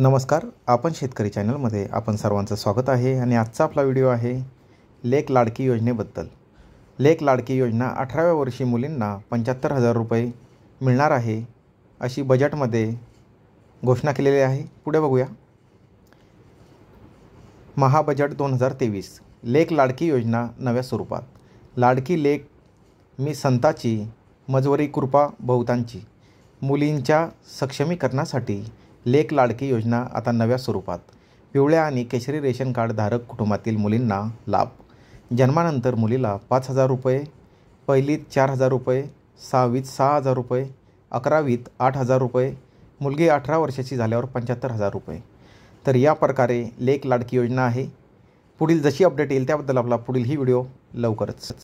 नमस्कार आपण शेतकरी चॅनलमध्ये आपण सर्वांचं स्वागत आहे आणि आजचा आपला व्हिडिओ आहे लेक लाडकी योजनेबद्दल लेक लाडकी योजना अठराव्या वर्षी मुलींना पंच्याहत्तर हजार रुपये मिळणार आहे अशी बजेटमध्ये घोषणा केलेली आहे पुढे बघूया महाबजेट दोन हजार तेवीस लेक लाडकी योजना नव्या स्वरूपात लाडकी लेक मी संताची मजवरी कृपा बहुतांची मुलींच्या सक्षमीकरणासाठी लेख लाडकी योजना आता नव्या स्वरूपात पिवळ्या आणि केशरी रेशन कार्ड धारक कुटुंबातील मुलींना लाभ जन्मानंतर मुलीला पाच हजार रुपये पहिलीत चार हजार रुपये सहावीत सहा हजार रुपये अकरावीत आठ हजार रुपये मुलगी अठरा वर्षाची झाल्यावर पंच्याहत्तर हजार रुपये तर या प्रकारे लेख लाडकी योजना आहे पुढील जशी अपडेट येईल त्याबद्दल आपला पुढील ही व्हिडिओ लवकरच